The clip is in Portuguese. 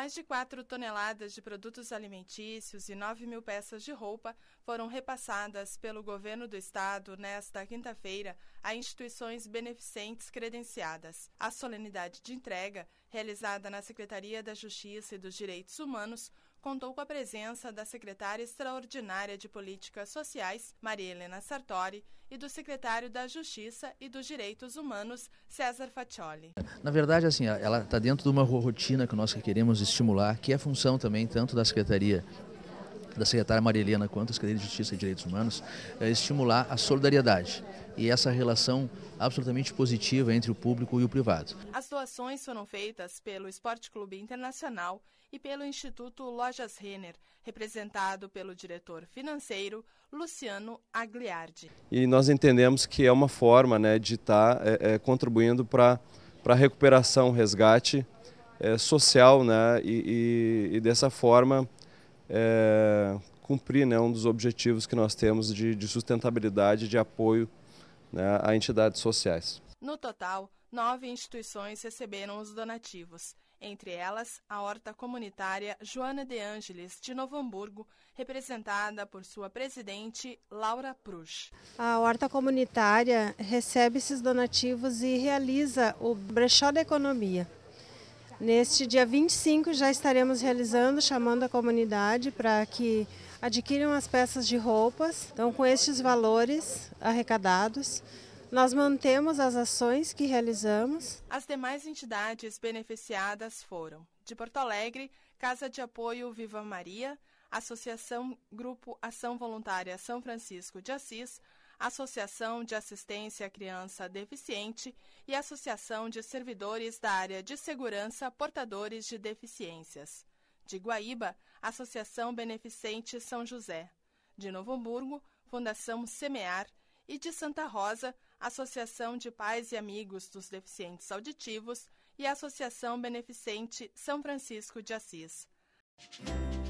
Mais de 4 toneladas de produtos alimentícios e 9 mil peças de roupa foram repassadas pelo governo do estado nesta quinta-feira a instituições beneficentes credenciadas. A solenidade de entrega, realizada na Secretaria da Justiça e dos Direitos Humanos, contou com a presença da secretária extraordinária de Políticas Sociais, Maria Helena Sartori, e do secretário da Justiça e dos Direitos Humanos, César Faccioli. Na verdade, assim, ela está dentro de uma rotina que nós queremos estimular, que é função também tanto da Secretaria da secretária Marilena quanto à Secretaria de Justiça e Direitos Humanos, é estimular a solidariedade e essa relação absolutamente positiva entre o público e o privado. As doações foram feitas pelo Esporte Clube Internacional e pelo Instituto Lojas Renner, representado pelo diretor financeiro Luciano Agliardi. E nós entendemos que é uma forma né, de estar tá, é, é, contribuindo para a recuperação, resgate é, social né, e, e, e dessa forma é, cumprir né, um dos objetivos que nós temos de, de sustentabilidade, de apoio né, a entidades sociais. No total, nove instituições receberam os donativos. Entre elas, a horta comunitária Joana de Ângeles, de Novo Hamburgo, representada por sua presidente, Laura Prus. A horta comunitária recebe esses donativos e realiza o brechó da economia. Neste dia 25 já estaremos realizando, chamando a comunidade para que adquiram as peças de roupas. Então, com estes valores arrecadados, nós mantemos as ações que realizamos. As demais entidades beneficiadas foram de Porto Alegre, Casa de Apoio Viva Maria, Associação Grupo Ação Voluntária São Francisco de Assis, Associação de Assistência à Criança Deficiente e Associação de Servidores da Área de Segurança Portadores de Deficiências. De Guaíba, Associação Beneficente São José. De Novo Hamburgo, Fundação Semear. E de Santa Rosa, Associação de Pais e Amigos dos Deficientes Auditivos e Associação Beneficente São Francisco de Assis. Música